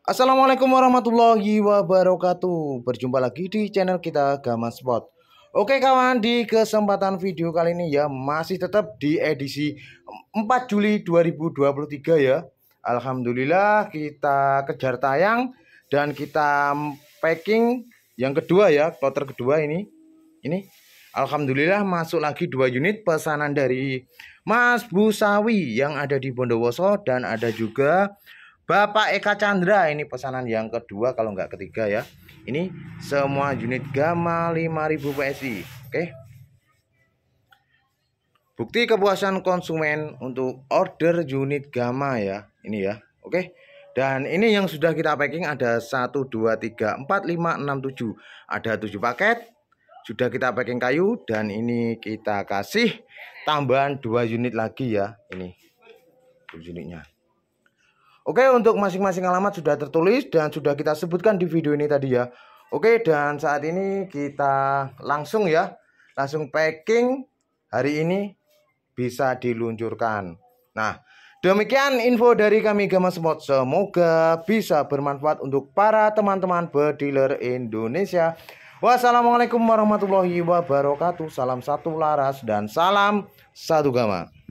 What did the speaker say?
Assalamualaikum warahmatullahi wabarakatuh Berjumpa lagi di channel kita Gama Spot Oke kawan di kesempatan video kali ini ya Masih tetap di edisi 4 Juli 2023 ya Alhamdulillah kita kejar tayang Dan kita packing yang kedua ya Kloter kedua ini Ini Alhamdulillah masuk lagi dua unit pesanan dari Mas Busawi yang ada di Bondowoso dan ada juga Bapak Eka Chandra ini pesanan yang kedua kalau nggak ketiga ya. Ini semua unit gamma 5000 PSI. Oke. Bukti kepuasan konsumen untuk order unit gamma ya. Ini ya. Oke. Dan ini yang sudah kita packing ada 1 2 3 4 5 6 7. Ada 7 paket. Sudah kita packing kayu dan ini kita kasih tambahan 2 unit lagi ya. Ini. 7 unitnya. Oke, untuk masing-masing alamat sudah tertulis dan sudah kita sebutkan di video ini tadi ya. Oke, dan saat ini kita langsung ya, langsung packing hari ini bisa diluncurkan. Nah, demikian info dari kami Gama Spot. Semoga bisa bermanfaat untuk para teman-teman bediler Indonesia. Wassalamualaikum warahmatullahi wabarakatuh. Salam satu laras dan salam satu gama.